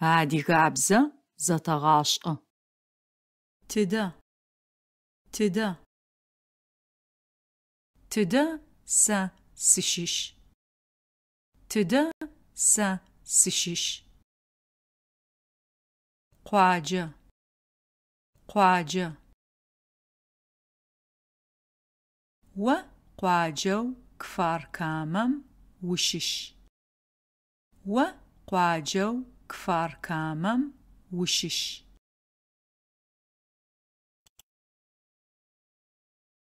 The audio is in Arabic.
هادي غابزة زتا غاشقة تدا تدا تدا سا سشش تدا سا سشش قواجة قواجة و قواجو كفار كامم وشش و قواجو كفار كامم وشش